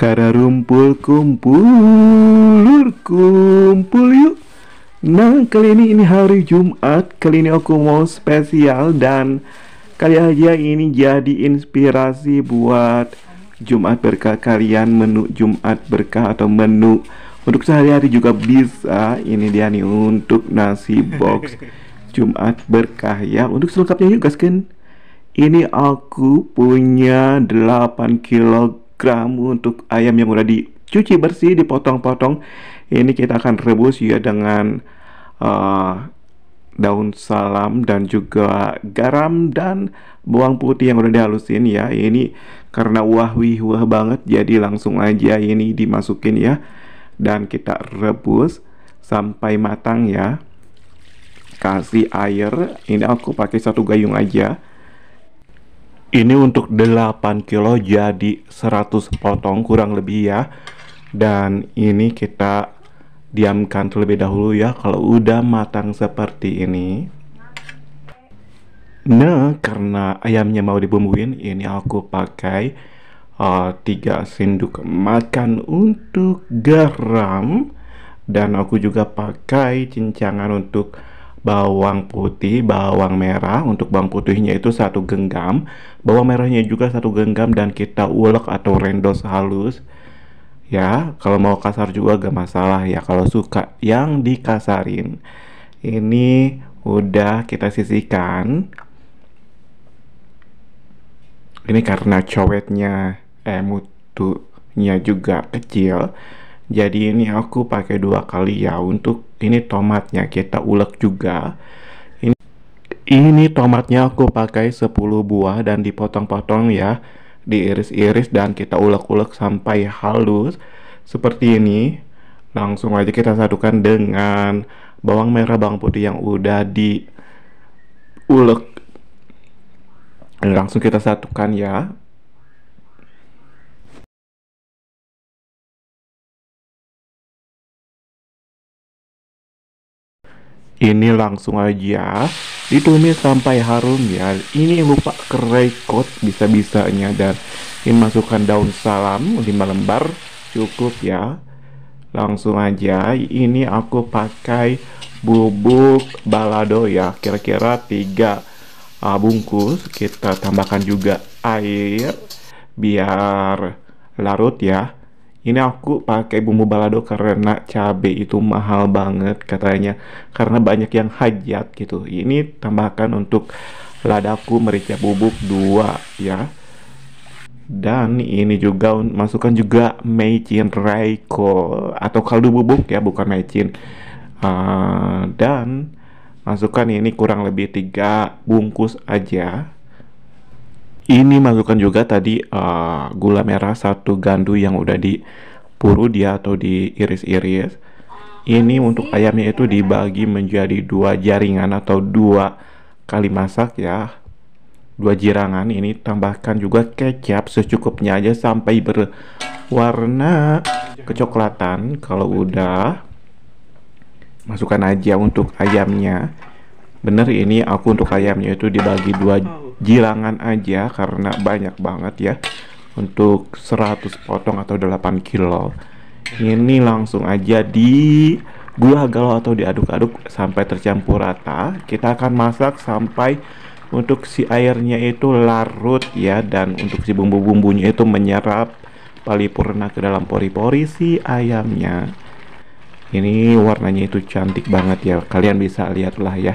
Karena rumpul kumpul kumpul yuk Nah kali ini ini hari Jumat Kali ini aku mau spesial dan Kali aja ini jadi inspirasi buat Jumat berkah kalian Menu Jumat berkah atau menu Untuk sehari-hari juga bisa Ini dia nih untuk nasi box Jumat berkah ya Untuk selengkapnya yuk guys kan Ini aku punya 8 kg gram untuk ayam yang udah dicuci bersih dipotong-potong ini kita akan rebus ya dengan uh, daun salam dan juga garam dan bawang putih yang udah dihalusin ya ini karena wah wih wah banget jadi langsung aja ini dimasukin ya dan kita rebus sampai matang ya kasih air ini aku pakai satu gayung aja ini untuk 8 kilo jadi 100 potong kurang lebih ya dan ini kita diamkan terlebih dahulu ya kalau udah matang seperti ini nah karena ayamnya mau dibumbuin ini aku pakai uh, eh, 3 sendok makan untuk garam dan aku juga pakai cincangan untuk bawang putih, bawang merah. Untuk bawang putihnya itu satu genggam, bawang merahnya juga satu genggam dan kita ulek atau rendos halus. Ya, kalau mau kasar juga gak masalah ya kalau suka yang dikasarin. Ini udah kita sisihkan. Ini karena cowetnya eh mutunya juga kecil jadi ini aku pakai dua kali ya untuk ini tomatnya kita ulek juga ini, ini tomatnya aku pakai 10 buah dan dipotong-potong ya diiris-iris dan kita ulek-ulek sampai halus seperti ini langsung aja kita satukan dengan bawang merah bawang putih yang udah diulek langsung kita satukan ya Ini langsung aja ditumis sampai harum ya. Ini lupa kerai kot bisa-bisanya dan ini masukkan daun salam 5 lembar cukup ya. Langsung aja ini aku pakai bubuk balado ya kira-kira 3 uh, ah, bungkus kita tambahkan juga air biar larut ya ini aku pakai bumbu balado karena cabe itu mahal banget katanya karena banyak yang hajat gitu. Ini tambahkan untuk ladaku merica bubuk dua ya. Dan ini juga masukkan juga meicin raiko atau kaldu bubuk ya bukan meicin Uh, ah, dan masukkan ini kurang lebih tiga bungkus aja ini masukkan juga tadi uh, gula merah satu gandu yang udah dipuru dia atau diiris-iris ini untuk ayamnya itu dibagi menjadi dua jaringan atau dua kali masak ya dua jirangan ini tambahkan juga kecap secukupnya aja sampai berwarna kecoklatan kalau udah masukkan aja untuk ayamnya bener ini aku untuk ayamnya itu dibagi dua jilangan aja karena banyak banget ya untuk 100 potong atau 8 kilo ini langsung aja di gua galau atau diaduk-aduk sampai tercampur rata kita akan masak sampai untuk si airnya itu larut ya dan untuk si bumbu-bumbunya itu menyerap paripurna ke dalam pori-pori si ayamnya ini warnanya itu cantik banget ya kalian bisa lihatlah ya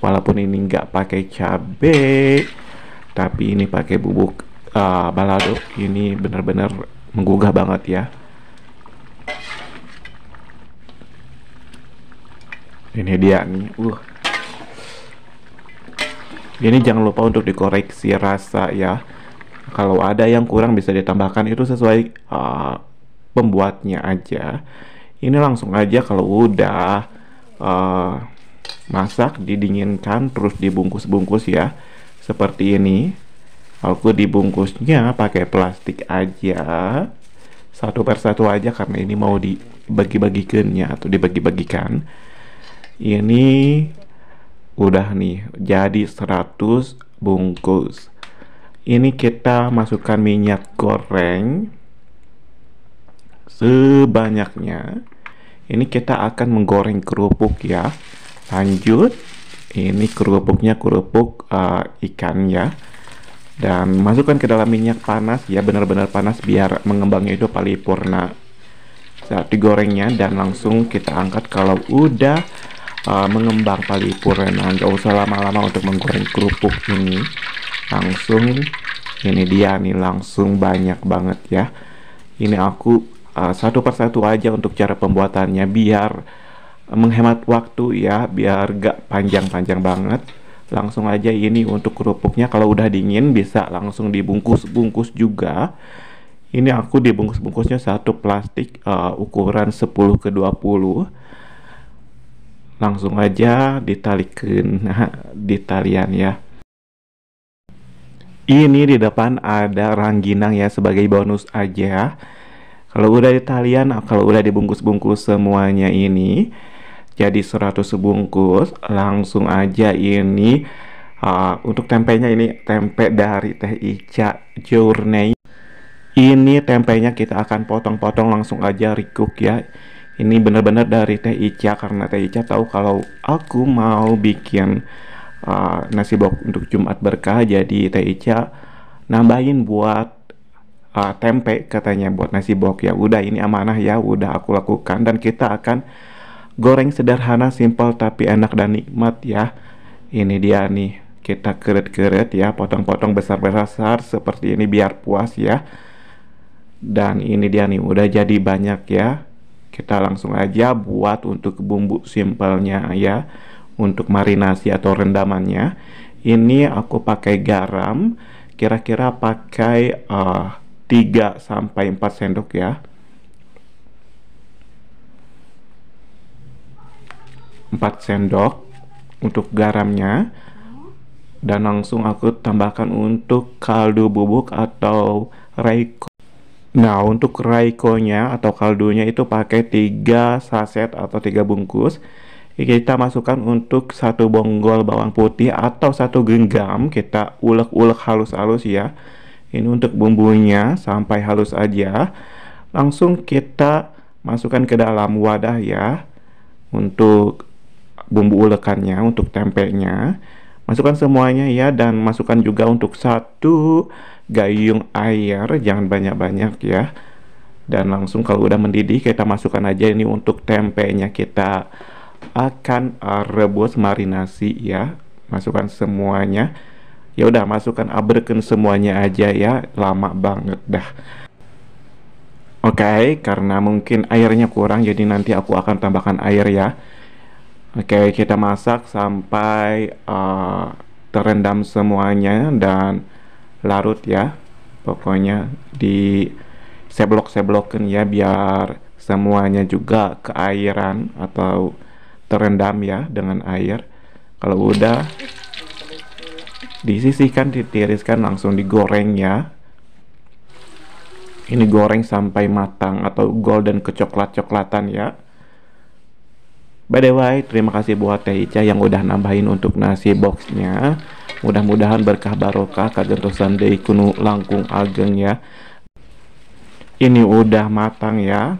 walaupun ini nggak pakai cabe tapi ini pakai bubuk uh, balado ini benar-benar menggugah banget ya ini dia nih uh ini jangan lupa untuk dikoreksi rasa ya kalau ada yang kurang bisa ditambahkan itu sesuai uh, pembuatnya aja ini langsung aja kalau udah uh, masak didinginkan terus dibungkus-bungkus ya seperti ini aku dibungkusnya pakai plastik aja satu persatu aja karena ini mau dibagi-bagikan ya atau dibagi-bagikan ini udah nih jadi 100 bungkus ini kita masukkan minyak goreng sebanyaknya ini kita akan menggoreng kerupuk ya lanjut ini kerupuknya kerupuk uh, ikan ya dan masukkan ke dalam minyak panas ya benar-benar panas biar mengembangnya itu paripurna saat digorengnya dan langsung kita angkat kalau udah uh, mengembang paripurna nggak usah lama-lama untuk menggoreng kerupuk ini langsung ini dia nih langsung banyak banget ya ini aku uh, satu persatu aja untuk cara pembuatannya biar menghemat waktu ya biar gak panjang-panjang banget langsung aja ini untuk kerupuknya kalau udah dingin bisa langsung dibungkus-bungkus juga ini aku dibungkus-bungkusnya satu plastik uh, ukuran 10 ke 20 langsung aja nah, di talian ya ini di depan ada rangginang ya sebagai bonus aja. Kalau udah di talian, kalau udah dibungkus-bungkus semuanya ini, jadi 100 sebungkus langsung aja ini uh, untuk tempenya ini tempe dari Teh Ica Journey ini tempenya kita akan potong-potong langsung aja recook ya ini benar benar dari Teh Ica karena Teh Ica tahu kalau aku mau bikin uh, nasi bok untuk Jumat berkah jadi Teh Ica nambahin buat uh, tempe katanya buat nasi bok ya udah ini amanah ya udah aku lakukan dan kita akan goreng sederhana simple tapi enak dan nikmat ya ini dia nih kita keret-keret ya potong-potong besar-besar seperti ini biar puas ya dan ini dia nih udah jadi banyak ya kita langsung aja buat untuk bumbu simpelnya ya untuk marinasi atau rendamannya ini aku pakai garam kira-kira pakai uh, eh, 3 sampai 4 sendok ya 4 sendok untuk garamnya dan langsung aku tambahkan untuk kaldu bubuk atau raiko. Nah, untuk raikonya atau kaldunya itu pakai 3 saset atau 3 bungkus. Kita masukkan untuk satu bonggol bawang putih atau satu genggam, kita ulek-ulek halus-halus ya. Ini untuk bumbunya sampai halus aja. Langsung kita masukkan ke dalam wadah ya untuk bumbu ulekannya untuk tempenya masukkan semuanya ya dan masukkan juga untuk satu gayung air jangan banyak-banyak ya dan langsung kalau udah mendidih kita masukkan aja ini untuk tempenya kita akan rebus marinasi ya masukkan semuanya ya udah masukkan abrekan semuanya aja ya lama banget dah oke okay, karena mungkin airnya kurang jadi nanti aku akan tambahkan air ya Oke, kita masak sampai uh, terendam semuanya dan larut ya. Pokoknya di seblok-seblokin ya biar semuanya juga keairan atau terendam ya dengan air. Kalau udah disisihkan, ditiriskan langsung digoreng ya. Ini goreng sampai matang atau golden kecoklat-coklatan ya. By the way, terima kasih buat Teh Ica yang udah nambahin untuk nasi boxnya. Mudah-mudahan berkah barokah kagentosan dari kunu langkung ageng ya. Ini udah matang ya.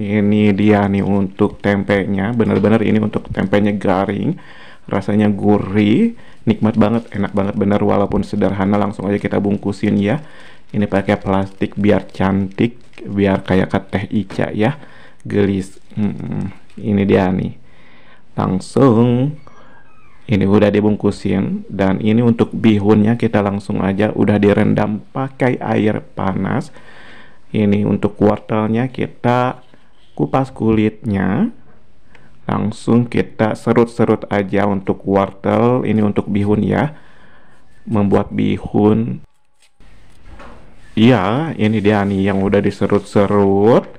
Ini dia nih untuk tempenya. Bener-bener ini untuk tempenya garing. Rasanya gurih, nikmat banget, enak banget bener walaupun sederhana langsung aja kita bungkusin ya. Ini pakai plastik biar cantik, biar kayak teh Ica ya. Gelis. Hmm, ini dia nih langsung ini udah dibungkusin dan ini untuk bihunnya kita langsung aja udah direndam pakai air panas ini untuk wortelnya kita kupas kulitnya langsung kita serut-serut aja untuk wortel ini untuk bihun ya membuat bihun iya ini dia nih yang udah diserut-serut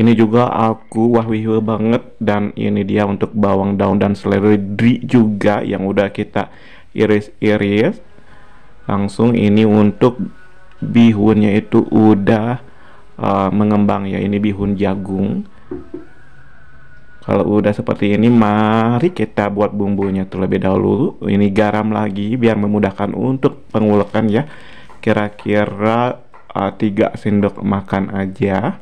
ini juga aku wah wihwe banget dan ini dia untuk bawang daun dan seledri juga yang udah kita iris-iris langsung ini untuk bihunnya itu udah uh, mengembang ya ini bihun jagung kalau udah seperti ini mari kita buat bumbunya terlebih dahulu ini garam lagi biar memudahkan untuk pengulekan ya kira-kira uh, 3 sendok makan aja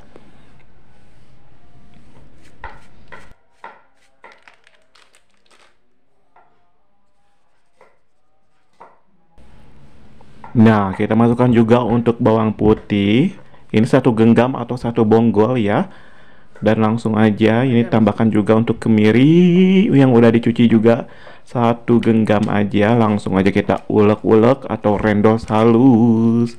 Nah, kita masukkan juga untuk bawang putih. Ini satu genggam atau satu bonggol ya. Dan langsung aja ini tambahkan juga untuk kemiri yang udah dicuci juga satu genggam aja. Langsung aja kita ulek-ulek atau rendos halus.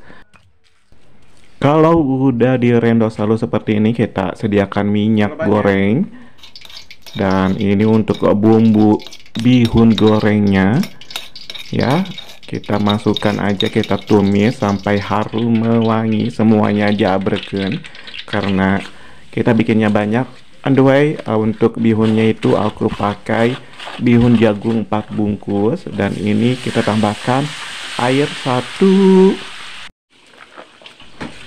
Kalau udah di rendos halus seperti ini kita sediakan minyak ya. goreng. Dan ini untuk bumbu bihun gorengnya ya kita masukkan aja kita tumis sampai harum mewangi semuanya berken karena kita bikinnya banyak and the way uh, untuk bihunnya itu aku pakai bihun jagung 4 bungkus dan ini kita tambahkan air satu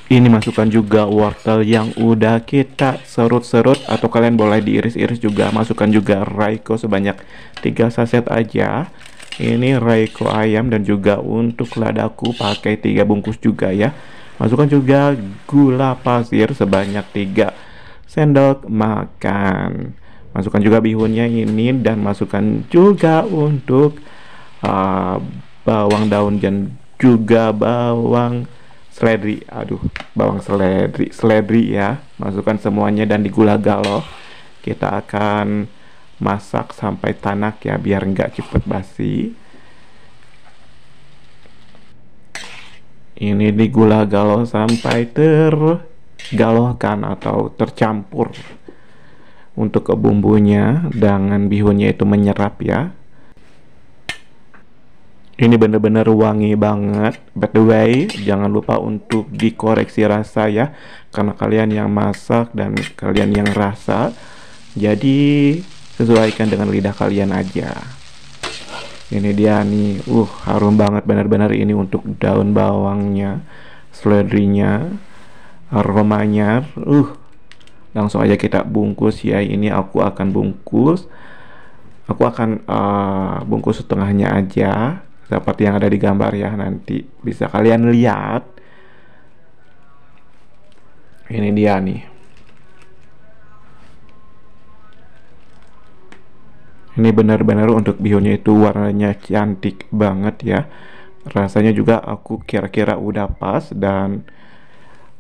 ini masukkan juga wortel yang udah kita serut-serut atau kalian boleh diiris-iris juga masukkan juga raiko sebanyak 3 saset aja ini Reiko ayam dan juga untuk ladaku pakai tiga bungkus juga ya masukkan juga gula pasir sebanyak tiga sendok makan masukkan juga bihunnya ini dan masukkan juga untuk uh, bawang daun dan juga bawang seledri aduh bawang seledri seledri ya masukkan semuanya dan gula galo kita akan masak sampai tanak ya biar nggak cepet basi ini di gula galau sampai tergalohkan atau tercampur untuk ke bumbunya dengan bihunnya itu menyerap ya ini bener-bener wangi banget by the way jangan lupa untuk dikoreksi rasa ya karena kalian yang masak dan kalian yang rasa jadi sesuaikan dengan lidah kalian aja ini dia nih uh harum banget benar-benar ini untuk daun bawangnya seledrinya aromanya uh langsung aja kita bungkus ya ini aku akan bungkus aku akan uh, bungkus setengahnya aja seperti yang ada di gambar ya nanti bisa kalian lihat ini dia nih ini benar-benar untuk bihunnya itu warnanya cantik banget ya rasanya juga aku kira-kira udah pas dan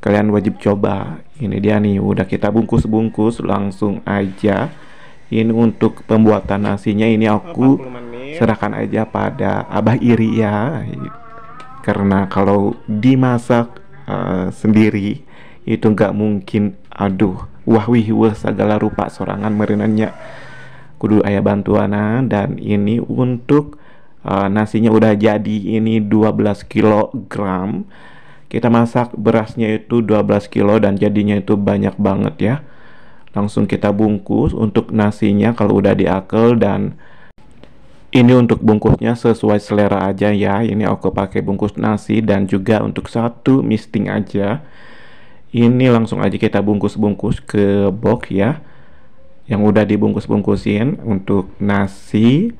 kalian wajib coba ini dia nih udah kita bungkus-bungkus langsung aja ini untuk pembuatan nasinya ini aku oh, serahkan aja pada Abah Iri ya karena kalau dimasak uh, sendiri itu nggak mungkin aduh wah wih wah segala rupa sorangan merinannya kudu ayah anak dan ini untuk uh, nasinya udah jadi ini 12 kg kita masak berasnya itu 12 kilo dan jadinya itu banyak banget ya langsung kita bungkus untuk nasinya kalau udah diakel dan ini untuk bungkusnya sesuai selera aja ya ini aku pakai bungkus nasi dan juga untuk satu misting aja ini langsung aja kita bungkus-bungkus ke box ya yang udah dibungkus-bungkusin untuk nasi,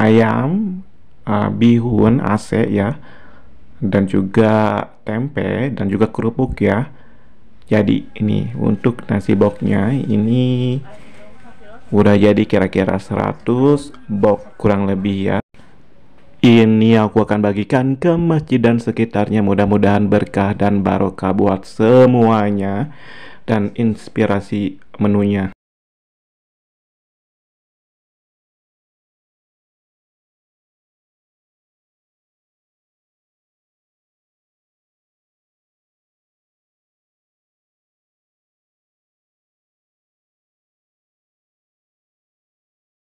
ayam, uh, bihun, AC ya, dan juga tempe dan juga kerupuk ya. Jadi ini untuk nasi boxnya ini udah jadi kira-kira 100 box kurang lebih ya. Ini aku akan bagikan ke masjid dan sekitarnya mudah-mudahan berkah dan barokah buat semuanya dan inspirasi menunya.